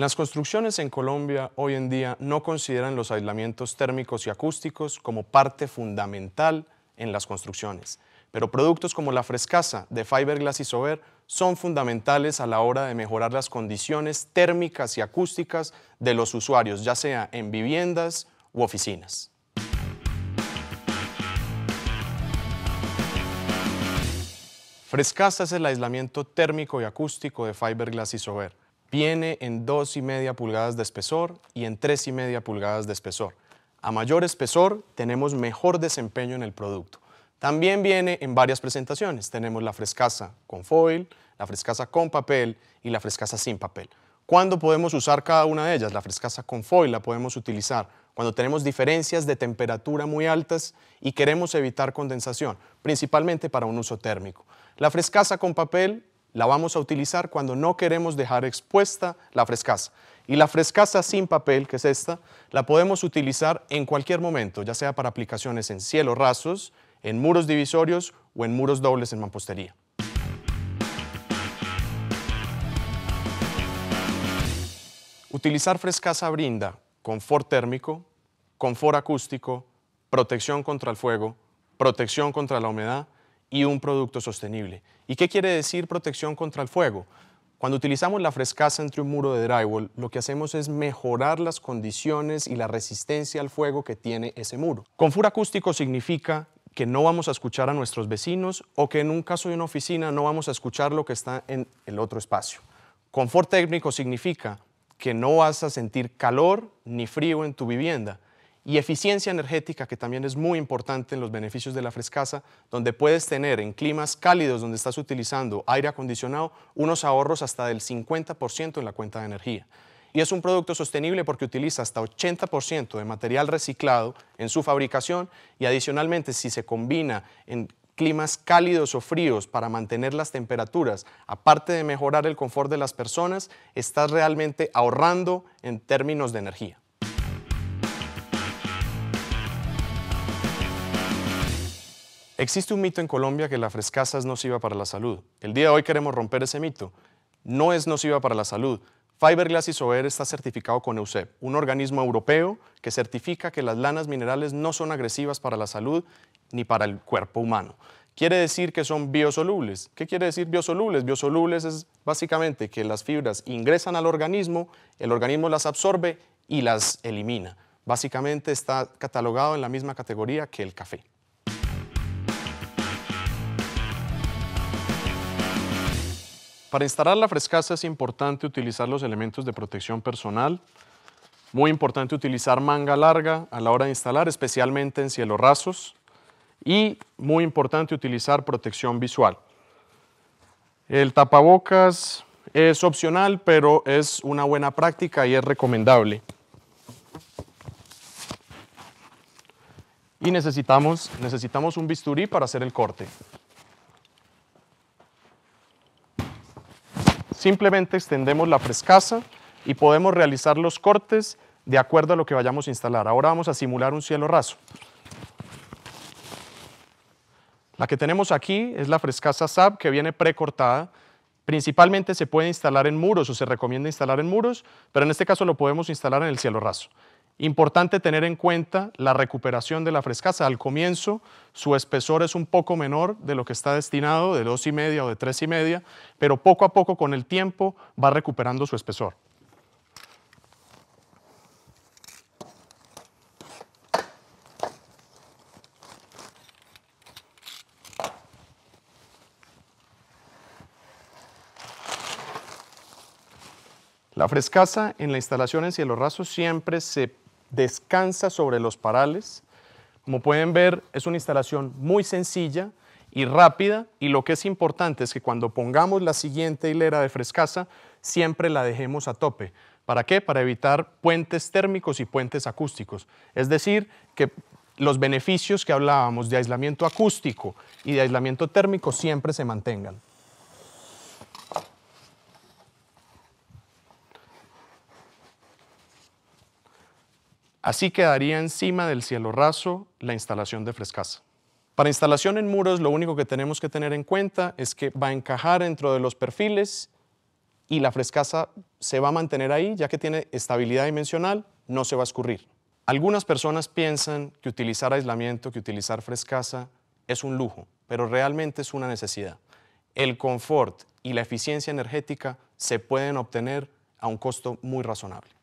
Las construcciones en Colombia hoy en día no consideran los aislamientos térmicos y acústicos como parte fundamental en las construcciones, pero productos como la frescasa de Fiberglass y Sober son fundamentales a la hora de mejorar las condiciones térmicas y acústicas de los usuarios, ya sea en viviendas u oficinas. Frescasa es el aislamiento térmico y acústico de Fiberglass y Sober viene en dos y media pulgadas de espesor y en tres y media pulgadas de espesor. A mayor espesor tenemos mejor desempeño en el producto. También viene en varias presentaciones. Tenemos la frescasa con foil, la frescasa con papel y la frescasa sin papel. ¿Cuándo podemos usar cada una de ellas? La frescasa con foil la podemos utilizar cuando tenemos diferencias de temperatura muy altas y queremos evitar condensación, principalmente para un uso térmico. La frescasa con papel la vamos a utilizar cuando no queremos dejar expuesta la frescasa. Y la frescasa sin papel, que es esta, la podemos utilizar en cualquier momento, ya sea para aplicaciones en cielos rasos, en muros divisorios o en muros dobles en mampostería. Utilizar frescasa brinda confort térmico, confort acústico, protección contra el fuego, protección contra la humedad y un producto sostenible. ¿Y qué quiere decir protección contra el fuego? Cuando utilizamos la frescaza entre un muro de drywall, lo que hacemos es mejorar las condiciones y la resistencia al fuego que tiene ese muro. Confort acústico significa que no vamos a escuchar a nuestros vecinos o que en un caso de una oficina no vamos a escuchar lo que está en el otro espacio. Confort técnico significa que no vas a sentir calor ni frío en tu vivienda, y eficiencia energética, que también es muy importante en los beneficios de la frescasa, donde puedes tener en climas cálidos donde estás utilizando aire acondicionado unos ahorros hasta del 50% en la cuenta de energía. Y es un producto sostenible porque utiliza hasta 80% de material reciclado en su fabricación y adicionalmente si se combina en climas cálidos o fríos para mantener las temperaturas, aparte de mejorar el confort de las personas, estás realmente ahorrando en términos de energía. Existe un mito en Colombia que la frescasa es nociva para la salud. El día de hoy queremos romper ese mito. No es nociva para la salud. Fiberglass Isover está certificado con EUSEP, un organismo europeo que certifica que las lanas minerales no son agresivas para la salud ni para el cuerpo humano. Quiere decir que son biosolubles. ¿Qué quiere decir biosolubles? Biosolubles es básicamente que las fibras ingresan al organismo, el organismo las absorbe y las elimina. Básicamente está catalogado en la misma categoría que el café. Para instalar la frescasa es importante utilizar los elementos de protección personal. Muy importante utilizar manga larga a la hora de instalar, especialmente en cielos rasos. Y muy importante utilizar protección visual. El tapabocas es opcional, pero es una buena práctica y es recomendable. Y necesitamos un bisturí para hacer el corte. Simplemente extendemos la frescasa y podemos realizar los cortes de acuerdo a lo que vayamos a instalar. Ahora vamos a simular un cielo raso. La que tenemos aquí es la frescasa SAP que viene precortada. Principalmente se puede instalar en muros o se recomienda instalar en muros, pero en este caso lo podemos instalar en el cielo raso. Importante tener en cuenta la recuperación de la frescaza. Al comienzo su espesor es un poco menor de lo que está destinado, de media o de media, pero poco a poco con el tiempo va recuperando su espesor. La frescasa en la instalación en cielo raso siempre se descansa sobre los parales. Como pueden ver, es una instalación muy sencilla y rápida y lo que es importante es que cuando pongamos la siguiente hilera de frescasa, siempre la dejemos a tope. ¿Para qué? Para evitar puentes térmicos y puentes acústicos. Es decir, que los beneficios que hablábamos de aislamiento acústico y de aislamiento térmico siempre se mantengan. Así quedaría encima del cielo raso la instalación de Frescasa. Para instalación en muros lo único que tenemos que tener en cuenta es que va a encajar dentro de los perfiles y la frescasa se va a mantener ahí ya que tiene estabilidad dimensional, no se va a escurrir. Algunas personas piensan que utilizar aislamiento, que utilizar frescasa es un lujo, pero realmente es una necesidad. El confort y la eficiencia energética se pueden obtener a un costo muy razonable.